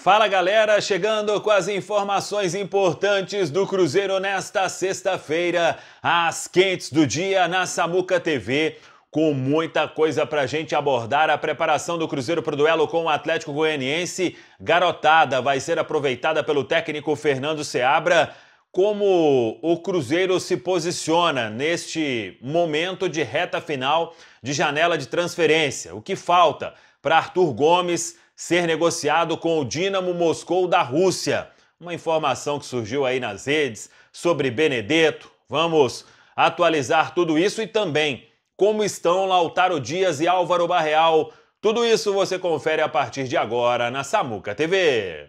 Fala galera, chegando com as informações importantes do Cruzeiro nesta sexta-feira, às quentes do dia na Samuca TV. Com muita coisa pra gente abordar, a preparação do Cruzeiro pro duelo com o Atlético Goianiense, garotada, vai ser aproveitada pelo técnico Fernando Seabra. Como o Cruzeiro se posiciona neste momento de reta final de janela de transferência? O que falta para Arthur Gomes ser negociado com o Dinamo Moscou da Rússia. Uma informação que surgiu aí nas redes sobre Benedetto. Vamos atualizar tudo isso e também como estão Lautaro Dias e Álvaro Barreal. Tudo isso você confere a partir de agora na Samuca TV.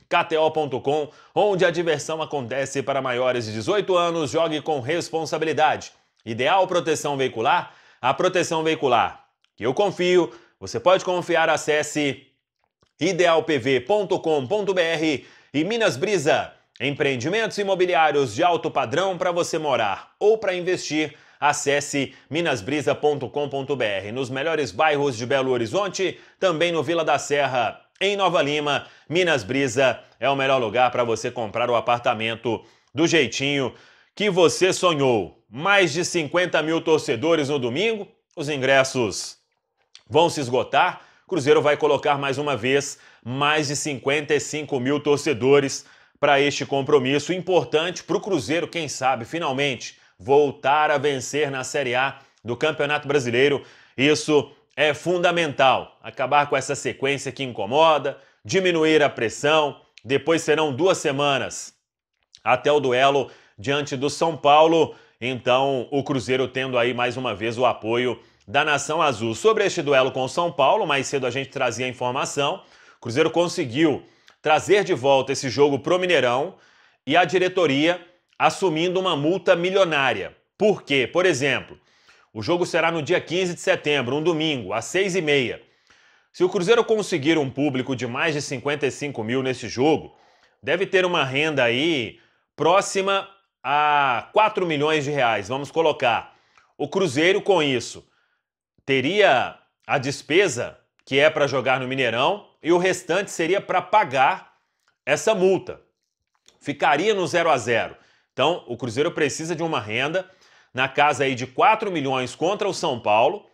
KTO.com, onde a diversão acontece para maiores de 18 anos. Jogue com responsabilidade. Ideal proteção veicular? A proteção veicular que eu confio. Você pode confiar, acesse idealpv.com.br e Minas Brisa, empreendimentos imobiliários de alto padrão para você morar ou para investir. Acesse minasbrisa.com.br nos melhores bairros de Belo Horizonte, também no Vila da Serra em Nova Lima, Minas Brisa é o melhor lugar para você comprar o apartamento do jeitinho que você sonhou. Mais de 50 mil torcedores no domingo, os ingressos vão se esgotar. Cruzeiro vai colocar mais uma vez mais de 55 mil torcedores para este compromisso importante para o Cruzeiro, quem sabe, finalmente voltar a vencer na Série A do Campeonato Brasileiro. Isso é fundamental. Acabar com essa sequência que incomoda, diminuir a pressão. Depois serão duas semanas até o duelo diante do São Paulo. Então, o Cruzeiro tendo aí mais uma vez o apoio da Nação Azul. Sobre este duelo com o São Paulo, mais cedo a gente trazia a informação. O Cruzeiro conseguiu trazer de volta esse jogo para o Mineirão e a diretoria assumindo uma multa milionária. Por quê? Por exemplo, o jogo será no dia 15 de setembro, um domingo, às 6h30. Se o Cruzeiro conseguir um público de mais de 55 mil nesse jogo, deve ter uma renda aí próxima a 4 milhões de reais, vamos colocar. O Cruzeiro, com isso, teria a despesa, que é para jogar no Mineirão, e o restante seria para pagar essa multa. Ficaria no 0 a 0. Então, o Cruzeiro precisa de uma renda na casa aí de 4 milhões contra o São Paulo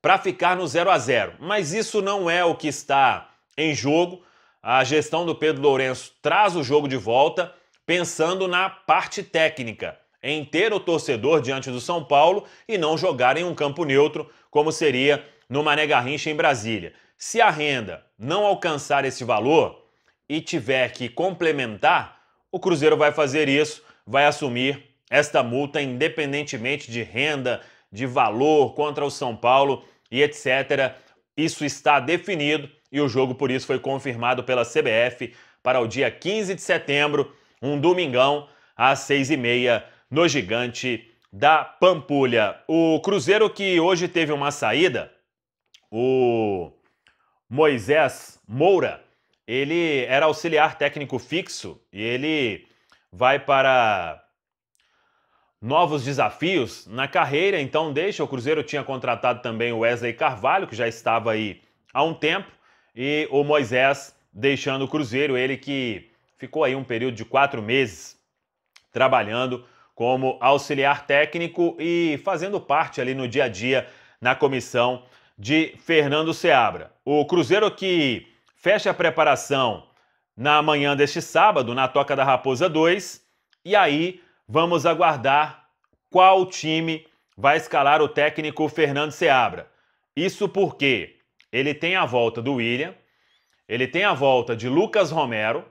para ficar no 0 a 0. Mas isso não é o que está em jogo. A gestão do Pedro Lourenço traz o jogo de volta pensando na parte técnica, em ter o torcedor diante do São Paulo e não jogar em um campo neutro, como seria no Mané Garrincha em Brasília. Se a renda não alcançar esse valor e tiver que complementar, o Cruzeiro vai fazer isso, vai assumir esta multa, independentemente de renda, de valor contra o São Paulo e etc. Isso está definido e o jogo, por isso, foi confirmado pela CBF para o dia 15 de setembro, um domingão, às seis e meia no Gigante da Pampulha. O Cruzeiro que hoje teve uma saída, o Moisés Moura, ele era auxiliar técnico fixo e ele vai para novos desafios na carreira, então deixa. O Cruzeiro tinha contratado também o Wesley Carvalho, que já estava aí há um tempo, e o Moisés deixando o Cruzeiro, ele que ficou aí um período de quatro meses trabalhando como auxiliar técnico e fazendo parte ali no dia a dia na comissão de Fernando Seabra. O Cruzeiro que fecha a preparação na manhã deste sábado, na Toca da Raposa 2, e aí Vamos aguardar qual time vai escalar o técnico Fernando Seabra. Isso porque ele tem a volta do William, ele tem a volta de Lucas Romero,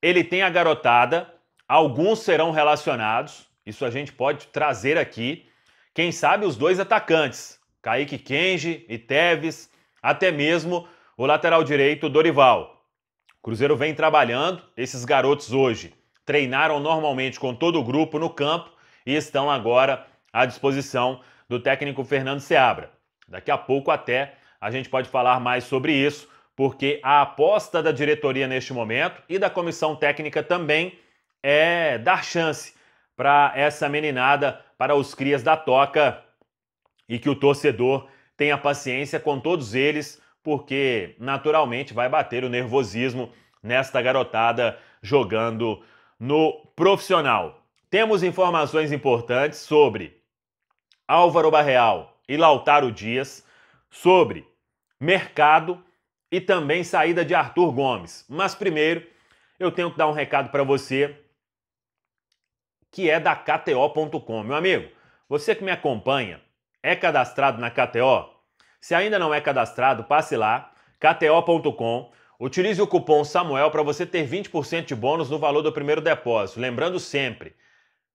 ele tem a garotada, alguns serão relacionados, isso a gente pode trazer aqui. Quem sabe os dois atacantes, Kaique Kenji e Teves, até mesmo o lateral direito Dorival. O Cruzeiro vem trabalhando esses garotos hoje treinaram normalmente com todo o grupo no campo e estão agora à disposição do técnico Fernando Seabra. Daqui a pouco até a gente pode falar mais sobre isso, porque a aposta da diretoria neste momento e da comissão técnica também é dar chance para essa meninada, para os crias da toca e que o torcedor tenha paciência com todos eles, porque naturalmente vai bater o nervosismo nesta garotada jogando no profissional. Temos informações importantes sobre Álvaro Barreal e Lautaro Dias, sobre mercado e também saída de Arthur Gomes. Mas primeiro, eu tenho que dar um recado para você que é da KTO.com. Meu amigo, você que me acompanha, é cadastrado na KTO? Se ainda não é cadastrado, passe lá, kto.com. Utilize o cupom SAMUEL para você ter 20% de bônus no valor do primeiro depósito. Lembrando sempre,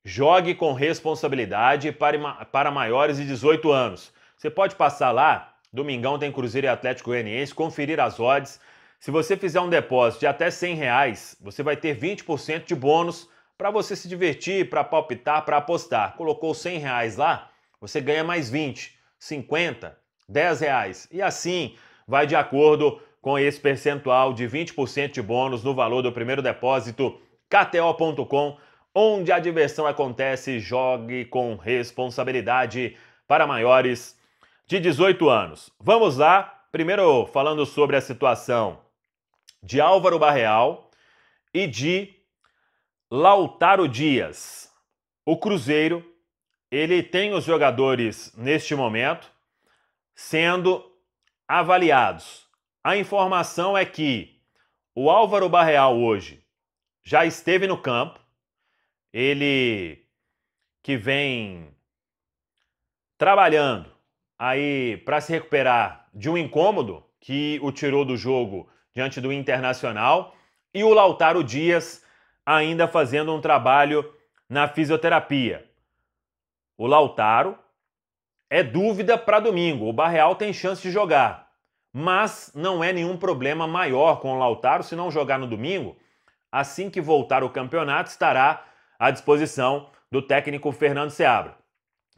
jogue com responsabilidade para, para maiores de 18 anos. Você pode passar lá, domingão tem Cruzeiro e Atlético Goianiense, conferir as odds. Se você fizer um depósito de até 100 reais, você vai ter 20% de bônus para você se divertir, para palpitar, para apostar. Colocou 100 reais lá, você ganha mais 20, 50, 10 reais. E assim vai de acordo com esse percentual de 20% de bônus no valor do primeiro depósito, KTO.com, onde a diversão acontece, jogue com responsabilidade para maiores de 18 anos. Vamos lá, primeiro falando sobre a situação de Álvaro Barreal e de Lautaro Dias. O Cruzeiro, ele tem os jogadores neste momento sendo avaliados a informação é que o Álvaro Barreal hoje já esteve no campo. Ele que vem trabalhando aí para se recuperar de um incômodo que o tirou do jogo diante do Internacional e o Lautaro Dias ainda fazendo um trabalho na fisioterapia. O Lautaro é dúvida para domingo. O Barreal tem chance de jogar mas não é nenhum problema maior com o Lautaro se não jogar no domingo. Assim que voltar o campeonato, estará à disposição do técnico Fernando Seabra.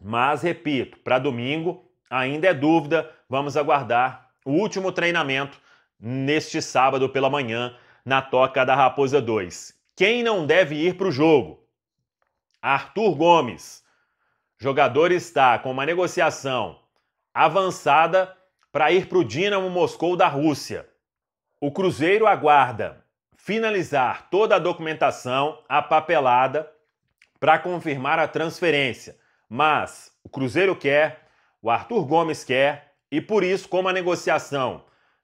Mas, repito, para domingo ainda é dúvida, vamos aguardar o último treinamento neste sábado pela manhã na Toca da Raposa 2. Quem não deve ir para o jogo? Arthur Gomes. Jogador está com uma negociação avançada para ir para o Dinamo Moscou da Rússia. O Cruzeiro aguarda finalizar toda a documentação, a papelada, para confirmar a transferência. Mas o Cruzeiro quer, o Arthur Gomes quer, e por isso, como a negociação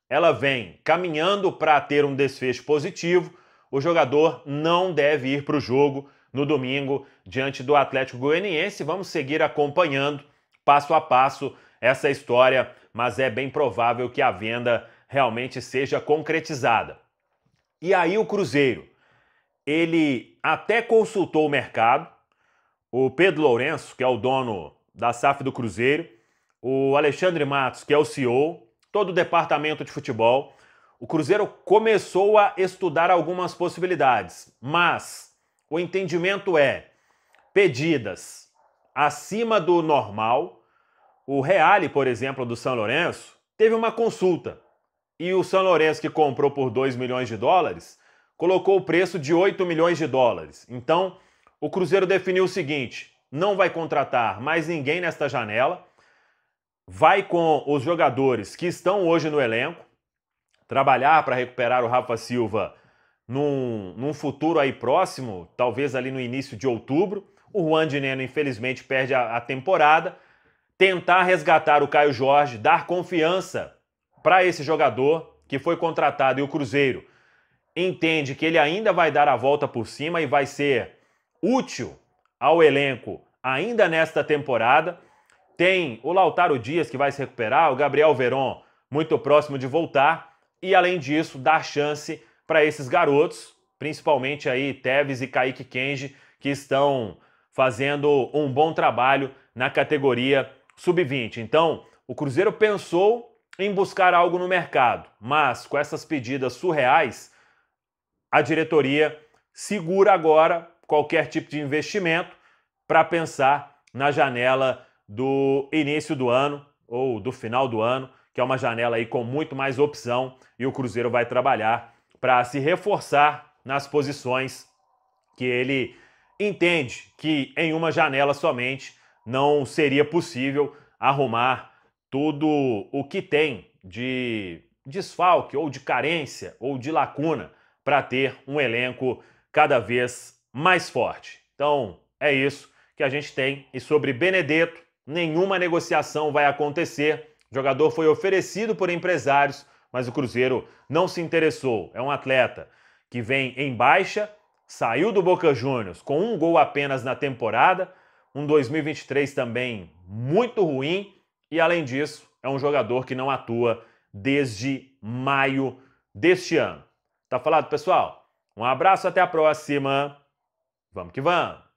ela vem caminhando para ter um desfecho positivo, o jogador não deve ir para o jogo no domingo diante do Atlético Goianiense. Vamos seguir acompanhando passo a passo essa história, mas é bem provável que a venda realmente seja concretizada. E aí o Cruzeiro, ele até consultou o mercado, o Pedro Lourenço, que é o dono da SAF do Cruzeiro, o Alexandre Matos, que é o CEO, todo o departamento de futebol, o Cruzeiro começou a estudar algumas possibilidades, mas o entendimento é pedidas acima do normal, o Reale, por exemplo, do São Lourenço, teve uma consulta e o São Lourenço, que comprou por 2 milhões de dólares, colocou o preço de 8 milhões de dólares. Então, o Cruzeiro definiu o seguinte: não vai contratar mais ninguém nesta janela, vai com os jogadores que estão hoje no elenco, trabalhar para recuperar o Rafa Silva num, num, futuro aí próximo, talvez ali no início de outubro. O Juan Neno, infelizmente, perde a, a temporada tentar resgatar o Caio Jorge, dar confiança para esse jogador que foi contratado e o Cruzeiro entende que ele ainda vai dar a volta por cima e vai ser útil ao elenco ainda nesta temporada. Tem o Lautaro Dias que vai se recuperar, o Gabriel Veron muito próximo de voltar e além disso dar chance para esses garotos, principalmente aí Teves e Kaique Kenji, que estão fazendo um bom trabalho na categoria sub-20. Então, o Cruzeiro pensou em buscar algo no mercado, mas com essas pedidas surreais, a diretoria segura agora qualquer tipo de investimento para pensar na janela do início do ano ou do final do ano, que é uma janela aí com muito mais opção e o Cruzeiro vai trabalhar para se reforçar nas posições que ele entende que em uma janela somente não seria possível arrumar tudo o que tem de desfalque ou de carência ou de lacuna para ter um elenco cada vez mais forte. Então, é isso que a gente tem. E sobre Benedetto, nenhuma negociação vai acontecer. O jogador foi oferecido por empresários, mas o Cruzeiro não se interessou. É um atleta que vem em baixa, saiu do Boca Juniors com um gol apenas na temporada, um 2023 também muito ruim e, além disso, é um jogador que não atua desde maio deste ano. Tá falado, pessoal? Um abraço, até a próxima. Vamos que vamos!